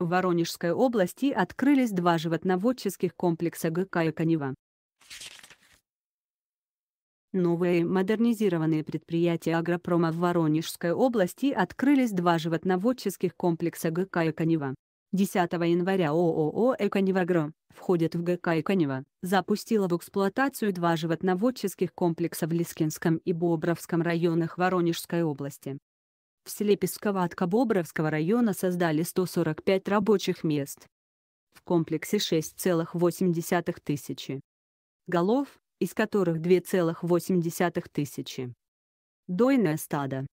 В Воронежской области открылись два животноводческих комплекса ГК и Канева. Новые модернизированные предприятия агропрома в Воронежской области открылись два животноводческих комплекса ГК и Канева. 10 января ООО «Эконевагро» входит в ГК «Эконева», запустила в эксплуатацию два животноводческих комплекса в Лискинском и Бобровском районах Воронежской области в селе Песковатка Бобровского района создали 145 рабочих мест. В комплексе 6,8 тысячи голов, из которых 2,8 тысячи. Дойное стадо.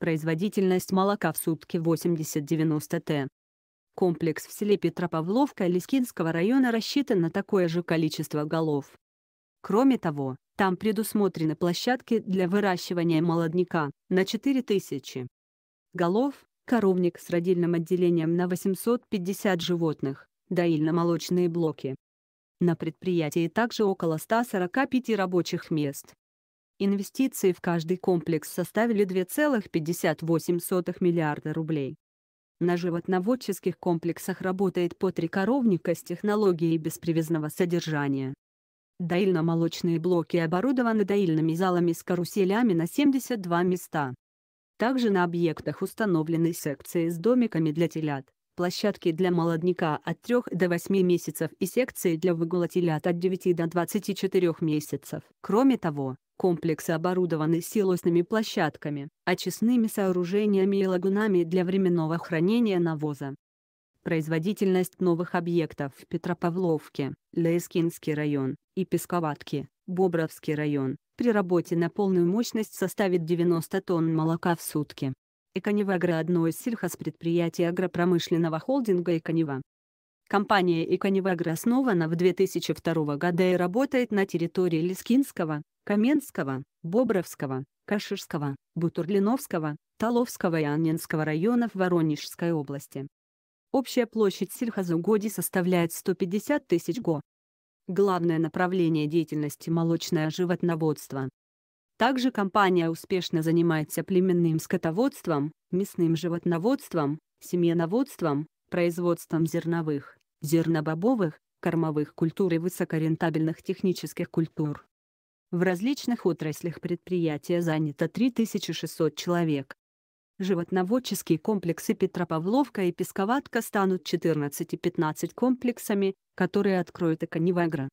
Производительность молока в сутки 80-90 т. Комплекс в селе Петропавловка Лискинского района рассчитан на такое же количество голов. Кроме того, там предусмотрены площадки для выращивания молодняка на 4000 голов, коровник с родильным отделением на 850 животных, доильно-молочные блоки. На предприятии также около 145 рабочих мест. Инвестиции в каждый комплекс составили 2,58 миллиарда рублей. На животноводческих комплексах работает по три коровника с технологией беспривязного содержания. Доильно-молочные блоки оборудованы доильными залами с каруселями на 72 места. Также на объектах установлены секции с домиками для телят, площадки для молодняка от 3 до 8 месяцев и секции для выгула телят от 9 до 24 месяцев. Кроме того, комплексы оборудованы силосными площадками, очистными сооружениями и лагунами для временного хранения навоза. Производительность новых объектов в Петропавловке, Лескинский район и Песковатке, Бобровский район при работе на полную мощность составит 90 тонн молока в сутки. Эконевагра – одно из сельхозпредприятий агропромышленного холдинга Эконева. Компания Эконевагра основана в 2002 году и работает на территории Лискинского, Каменского, Бобровского, Каширского, Бутурлиновского, Толовского и Анненского районов Воронежской области. Общая площадь сельхозугодий составляет 150 тысяч го главное направление деятельности молочное животноводство. Также компания успешно занимается племенным скотоводством, мясным животноводством, семеноводством, производством зерновых, зернобобовых, кормовых культур и высокорентабельных технических культур. В различных отраслях предприятия занято 3600 человек. Животноводческие комплексы Петропавловка и Песковатка станут 14 и 15 комплексами, которые откроют Эконевагра.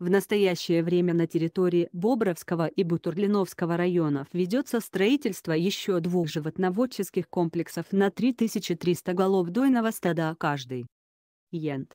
В настоящее время на территории Бобровского и Бутурлиновского районов ведется строительство еще двух животноводческих комплексов на 3300 голов дойного стада каждый. Йент.